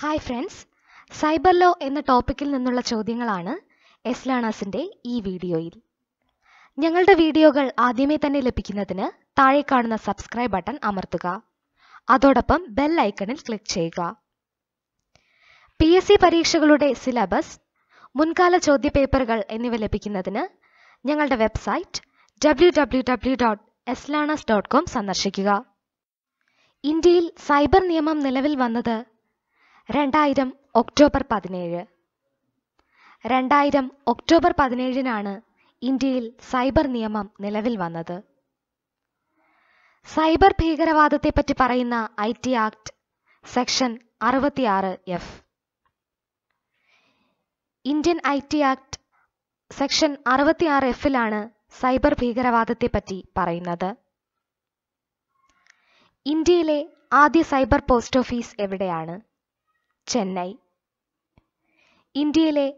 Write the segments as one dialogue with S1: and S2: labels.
S1: hi friends cyber law എന്ന ടോപ്പിക്കിൽ നിന്നുള്ള ചോദ്യങ്ങളാണ് എസ് ലേണേഴ്സിൻ്റെ ഈ വീഡിയോയിൽ ഞങ്ങളുടെ വീഡിയോകൾ ആദ്യമേ തന്നെ ലഭിക്കുന്നതിന് താഴെ കാണുന്ന സബ്സ്ക്രൈബ് ബട്ടൺ അമർത്തുക അതോടൊപ്പം ബെൽ ഐക്കണിൽ ക്ലിക്ക് ചെയ്യുക പി എസ് സി പരീക്ഷകളുടെ സിലബസ് മുൻകാല ചോദ്യപേപ്പറുകൾ എന്നിവ ലഭിക്കുന്നതിന് ഞങ്ങളുടെ website W W W dot yes learners dot com സന്ദർശിക്കുക ഇന്ത്യയിൽ സൈബർ നിയമം നിലവിൽ വന്നത് രണ്ടായിരം ഒക്ടോബർ പതിനേഴ് രണ്ടായിരം ഒക്ടോബർ പതിനേഴിനാണ് ഇന്ത്യയിൽ സൈബർ നിയമം നിലവിൽ വന്നത് സൈബർ ഭീകരവാദത്തെപ്പറ്റി പറയുന്ന ഐ ടി ആക്ട് സെക്ഷൻ അറുപത്തിയാറ് F Indian I T act section അറുപത്തിയാറ് എഫിലാണ് സൈബർ ഭീകരവാദത്തെപ്പറ്റി പറയുന്നത് ഇന്ത്യയിലെ ആദ്യ സൈബർ പോസ്റ്റ് ഓഫീസ് എവിടെയാണ് ചെന്നൈ ഇന്ത്യയിലെ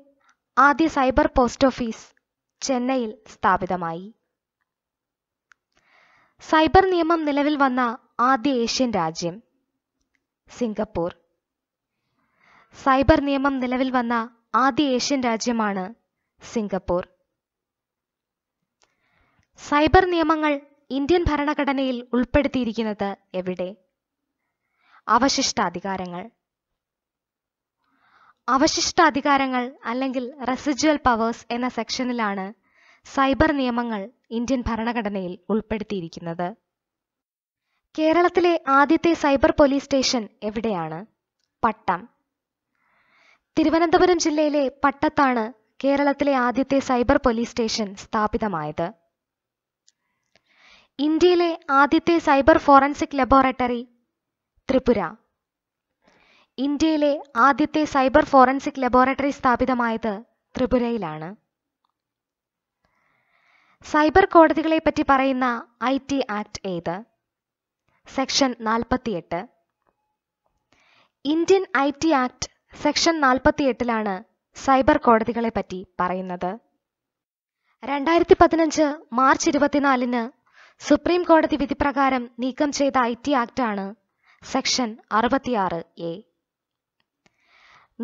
S1: ആദ്യ സൈബർ പോസ്റ്റ് ഓഫീസ് ചെന്നൈയിൽ സ്ഥാപിതമായി സൈബർ നിയമം നിലവിൽ വന്ന ആദ്യ ഏഷ്യൻ രാജ്യം സിംഗപ്പൂർ സൈബർ നിയമം നിലവിൽ വന്ന ആദ്യ ഏഷ്യൻ രാജ്യമാണ് സിംഗപ്പൂർ സൈബർ നിയമങ്ങൾ ഇന്ത്യൻ ഭരണഘടനയിൽ ഉൾപ്പെടുത്തിയിരിക്കുന്നത് എവിടെ അവശിഷ്ടാധികാരങ്ങൾ അവശിഷ്ട അധികാരങ്ങൾ അല്ലെങ്കിൽ റെസിജ്വൽ പവേഴ്സ് എന്ന സെക്ഷനിലാണ് സൈബർ നിയമങ്ങൾ ഇന്ത്യൻ ഭരണഘടനയിൽ ഉൾപ്പെടുത്തിയിരിക്കുന്നത് കേരളത്തിലെ ആദ്യത്തെ സൈബർ പോലീസ് സ്റ്റേഷൻ എവിടെയാണ് പട്ടം തിരുവനന്തപുരം ജില്ലയിലെ പട്ടത്താണ് കേരളത്തിലെ ആദ്യത്തെ സൈബർ പോലീസ് സ്റ്റേഷൻ സ്ഥാപിതമായത് ഇന്ത്യയിലെ ആദ്യത്തെ സൈബർ ഫോറൻസിക് ലബോറട്ടറി ത്രിപുര ഇന്ത്യയിലെ ആദ്യത്തെ സൈബർ ഫോറൻസിക് ലബോറട്ടറി സ്ഥാപിതമായത് ത്രിപുരയിലാണ് സൈബർ കോടതികളെപ്പറ്റി പറയുന്ന ഐ ടി ആക്ട് ഏത് സെക്ഷൻ നാൽപ്പത്തിയെട്ട് Indian I T act section നാൽപ്പത്തിയെട്ടിലാണ് സൈബർ കോടതികളെപ്പറ്റി പറയുന്നത് രണ്ടായിരത്തി പതിനഞ്ച് മാർച്ച് ഇരുപത്തിനാലിന് സുപ്രീം കോടതി വിധിപ്രകാരം നീക്കം ചെയ്ത ഐ ടി ആക്ടാണ് സെക്ഷൻ അറുപത്തിയാറ് എ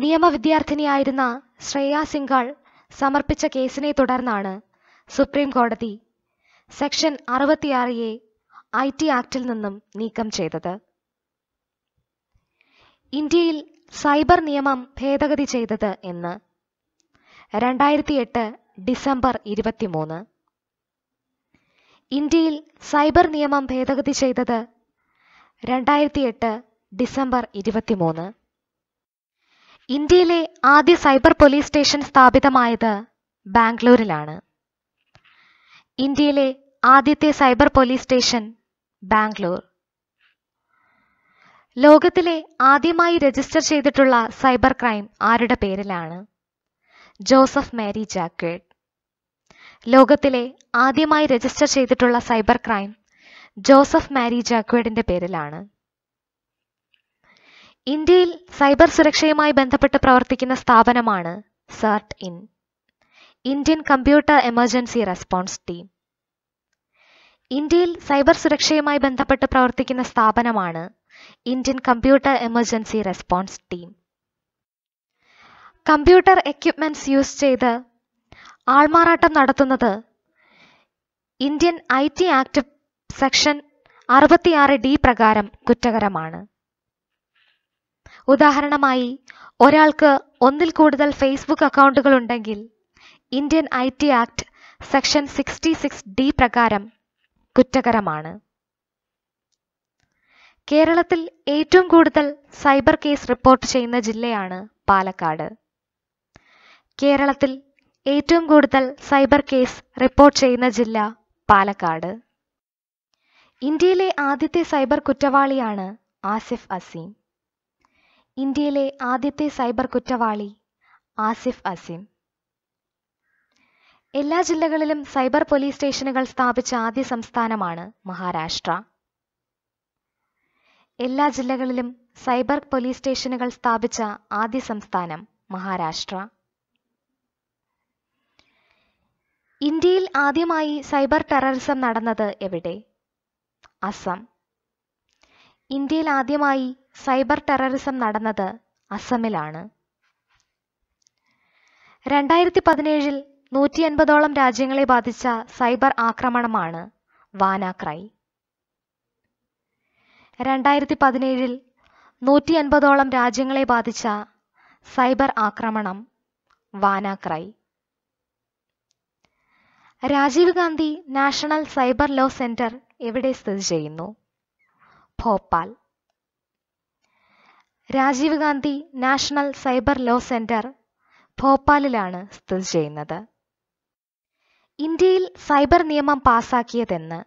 S1: നിയമവിദ്യാർത്ഥിനിയായിരുന്ന ശ്രേയ സിംഗാൾ സമർപ്പിച്ച കേസിനെ തുടർന്നാണ് സുപ്രീം കോടതി സെക്ഷൻ അറുപത്തിയാറ് എ ഐ ടി ആക്ടിൽ നിന്നും നീക്കം ചെയ്തത് ഇന്ത്യയിൽ സൈബർ നിയമം ഭേദഗതി ചെയ്തത് എന്ന് രണ്ടായിരത്തി എട്ട് ഡിസംബർ ഇരുപത്തിമൂന്ന് ഇന്ത്യയിൽ സൈബർ നിയമം ഭേദഗതി ചെയ്തത് രണ്ടായിരത്തി എട്ട് ഡിസംബർ ഇരുപത്തിമൂന്ന് ഇന്ത്യയിലെ ആദ്യ സൈബർ പോലീസ് സ്റ്റേഷൻ സ്ഥാപിതമായത് ബാംഗ്ലൂരിലാണ് ഇന്ത്യയിലെ ആദ്യത്തെ സൈബർ പോലീസ് സ്റ്റേഷൻ ബാംഗ്ലൂർ ലോകത്തിലെ ആദ്യമായി രജിസ്റ്റർ ചെയ്തിട്ടുള്ള സൈബർ ക്രൈം ആരുടെ പേരിലാണ് ജോസഫ് മേരി ജാക്വേഡ് ലോകത്തിലെ ആദ്യമായി രജിസ്റ്റർ ചെയ്തിട്ടുള്ള സൈബർ ക്രൈം ജോസഫ് മാരി ജാക്വേഡിന്റെ പേരിലാണ് ഇന്ത്യയിൽ സൈബർ സുരക്ഷയുമായി ബന്ധപ്പെട്ട് പ്രവർത്തിക്കുന്ന സ്ഥാപനമാണ് CERT in Indian computer emergency response team ഇന്ത്യയിൽ സൈബർ സുരക്ഷയുമായി ബന്ധപ്പെട്ട് പ്രവർത്തിക്കുന്ന സ്ഥാപനമാണ് Indian computer emergency response team computer equipments use ചെയ്ത് ആൾമാറാട്ടം നടത്തുന്നത് Indian I T act section അറുപത്തിയാറ് ഡി പ്രകാരം കുറ്റകരമാണ് ഉദാഹരണമായി ഒരാൾക്ക് ഒന്നിൽ കൂടുതൽ ഫേസ്ബുക്ക് അക്കൗണ്ടുകൾ ഉണ്ടെങ്കിൽ Indian I T act section sixty six D പ്രകാരം കുറ്റകരമാണ് കേരളത്തിൽ ഏറ്റവും കൂടുതൽ സൈബർ കേസ് റിപ്പോർട്ട് ചെയ്യുന്ന ജില്ലയാണ് പാലക്കാട് കേരളത്തിൽ ഏറ്റവും കൂടുതൽ സൈബർ കേസ് റിപ്പോർട്ട് ചെയ്യുന്ന ജില്ല പാലക്കാട് ഇന്ത്യയിലെ ആദ്യത്തെ സൈബർ കുറ്റവാളിയാണ് ആസിഫ് അസീം ഇന്ത്യയിലെ ആദ്യത്തെ സൈബർ കുറ്റവാളി ആസിഫ് അസിം എല്ലാ ജില്ലകളിലും സൈബർ പോലീസ് സ്റ്റേഷനുകൾ സ്ഥാപിച്ച ആദ്യ സംസ്ഥാനമാണ് മഹാരാഷ്ട്ര എല്ലാ ജില്ലകളിലും സൈബർ പോലീസ് സ്റ്റേഷനുകൾ സ്ഥാപിച്ച ആദ്യ സംസ്ഥാനം മഹാരാഷ്ട്ര ഇന്ത്യയിൽ ആദ്യമായി സൈബർ ടെററിസം നടന്നത് എവിടെ അസം ഇന്ത്യയിൽ ആദ്യമായി സൈബർ ടെററിസം നടന്നത് അസമിലാണ് രണ്ടായിരത്തി പതിനേഴിൽ നൂറ്റി എൺപതോളം രാജ്യങ്ങളെ ബാധിച്ച സൈബർ ആക്രമണമാണ് വാനാക്രൈ രണ്ടായിരത്തി പതിനേഴിൽ നൂറ്റി എൺപതോളം രാജ്യങ്ങളെ ബാധിച്ച സൈബർ ആക്രമണം WannaCry Rajiv Gandhi national cyber law centre എവിടെ സ്ഥിതി ചെയ്യുന്നു Bhopal Rajiv Gandhi national cyber law centre ഭോപ്പാലിലാണ് സ്ഥിതി ചെയ്യുന്നത് ഇന്ത്യയിൽ സൈബർ നിയമം പാസാക്കിയതെന്ന്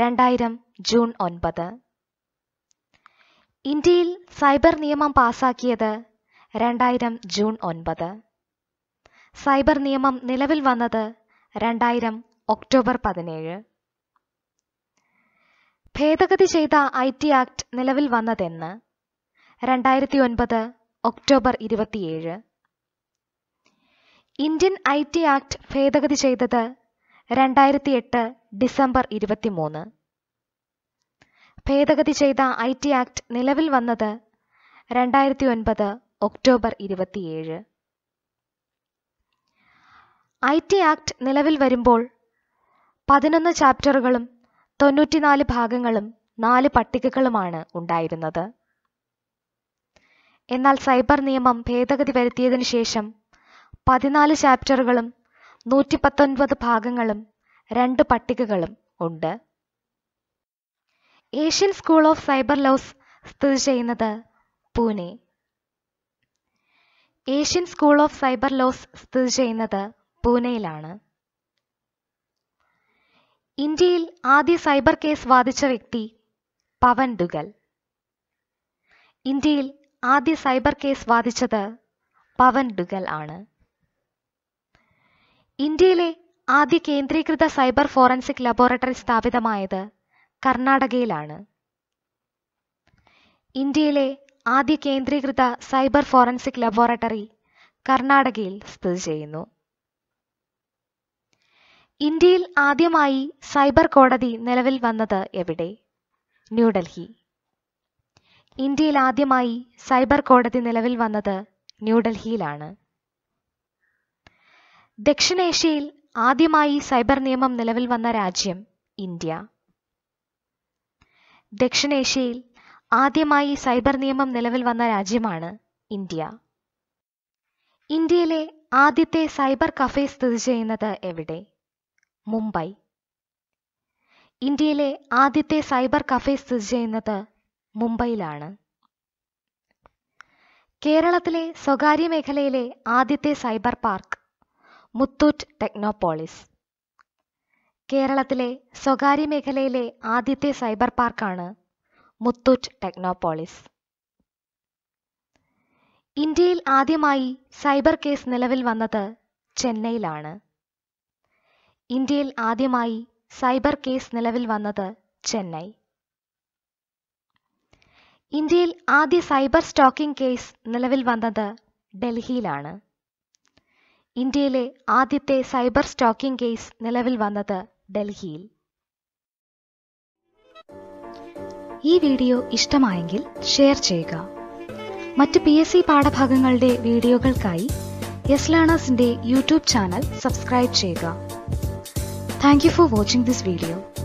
S1: രണ്ടായിരം ജൂൺ ഒൻപത് ഇന്ത്യയിൽ സൈബർ നിയമം പാസാക്കിയത് രണ്ടായിരം ജൂൺ ഒൻപത് സൈബർ നിയമം നിലവിൽ വന്നത് രണ്ടായിരം ഒക്ടോബർ പതിനേഴ് ഭേദഗതി ചെയ്ത ഐ ടി ആക്ട് നിലവിൽ വന്നതെന്ന് രണ്ടായിരത്തി ഒൻപത് ഒക്ടോബർ ഇരുപത്തിയേഴ് ഇന്ത്യൻ ഐ ടി ആക്ട് ഭേദഗതി ചെയ്തത് രണ്ടായിരത്തി എട്ട് ഡിസംബർ ഇരുപത്തിമൂന്ന് ഭേദഗതി ചെയ്ത ഐ ടി ആക്ട് നിലവിൽ വന്നത് രണ്ടായിരത്തി ഒൻപത് ഒക്ടോബർ ഇരുപത്തിയേഴ് ഐ ടി ആക്ട് നിലവിൽ വരുമ്പോൾ പതിനൊന്ന് ചാപ്റ്ററുകളും തൊണ്ണൂറ്റിനാല് ഭാഗങ്ങളും നാല് പട്ടികകളുമാണ് ഉണ്ടായിരുന്നത് എന്നാൽ സൈബർ നിയമം ഭേദഗതി വരുത്തിയതിനു ശേഷം പതിനാല് ചാപ്റ്ററുകളും നൂറ്റി പത്തൊൻപത് ഭാഗങ്ങളും രണ്ട് പട്ടികകളും ഉണ്ട് Asian school of cyber laws സ്ഥിതി ചെയ്യുന്നത് Pune Asian school of cyber laws സ്ഥിതി ചെയ്യുന്നത് പൂനെയിലാണ് ഇന്ത്യയിൽ ആദ്യ സൈബർ കേസ് വാദിച്ച വ്യക്തി പവൻ ദുഗൽ ഇന്ത്യയിൽ ആദ്യ സൈബർ കേസ് വാദിച്ചത് പവൻ ഡുഗൽ ആണ് ഇന്ത്യയിലെ ആദ്യ കേന്ദ്രീകൃത സൈബർ ഫോറൻസിക് ലബോറട്ടറി സ്ഥാപിതമായത് കർണാടകയിലാണ് ഇന്ത്യയിലെ ആദ്യ കേന്ദ്രീകൃത സൈബർ ഫോറൻസിക് ലബോറട്ടറി കർണാടകയിൽ സ്ഥിതി ചെയ്യുന്നു ഇന്ത്യയിൽ ആദ്യമായി സൈബർ കോടതി നിലവിൽ വന്നത് എവിടെ ന്യൂഡൽഹി ഇന്ത്യയിൽ ആദ്യമായി സൈബർ കോടതി നിലവിൽ വന്നത് ന്യൂഡൽഹിയിലാണ് ദക്ഷിണേഷ്യയിൽ ആദ്യമായി സൈബർ നിയമം നിലവിൽ വന്ന രാജ്യം ഇന്ത്യ ദക്ഷിണേഷ്യയിൽ ആദ്യമായി സൈബർ നിയമം നിലവിൽ വന്ന രാജ്യമാണ് ഇന്ത്യ ഇന്ത്യയിലെ ആദ്യത്തെ സൈബർ കഫേ സ്ഥിതി ചെയ്യുന്നത് എവിടെ മുംബൈ ഇന്ത്യയിലെ ആദ്യത്തെ സൈബർ കഫേ സ്ഥിതി ചെയ്യുന്നത് മുംബൈയിലാണ് കേരളത്തിലെ സ്വകാര്യ മേഖലയിലെ ആദ്യത്തെ സൈബർ പാർക്ക് മുത്തൂറ്റ് ടെക്നോപോളിസ് കേരളത്തിലെ സ്വകാര്യ മേഖലയിലെ ആദ്യത്തെ സൈബർ പാർക്കാണ് മുത്തൂറ്റ് ടെക്നോപോളിസ് ഇന്ത്യയിൽ ആദ്യമായി സൈബർ കേസ് നിലവിൽ വന്നത് ചെന്നൈയിലാണ് ഇന്ത്യയിൽ ആദ്യമായി സൈബർ കേസ് നിലവിൽ വന്നത് ചെന്നൈ ഇന്ത്യയിൽ ആദ്യ സൈബർ സ്റ്റോക്കിംഗ് കേസ് നിലവിൽ വന്നത് ഡൽഹിയിലാണ് ഇന്ത്യയിലെ ആദ്യത്തെ സൈബർ സ്റ്റോക്കിംഗ് കേസ് നിലവിൽ വന്നത് ഡൽഹിയിൽ ഈ വീഡിയോ ഇഷ്ടമായെങ്കിൽ ഷെയർ ചെയ്യുക മറ്റ് പി എസ് സി പാഠഭാഗങ്ങളുടെ വീഡിയോകൾക്കായി യെസ് ലേണേഴ്സിൻ്റെ യൂട്യൂബ് ചാനൽ സബ്സ്ക്രൈബ് ചെയ്യുക thank you for watching this video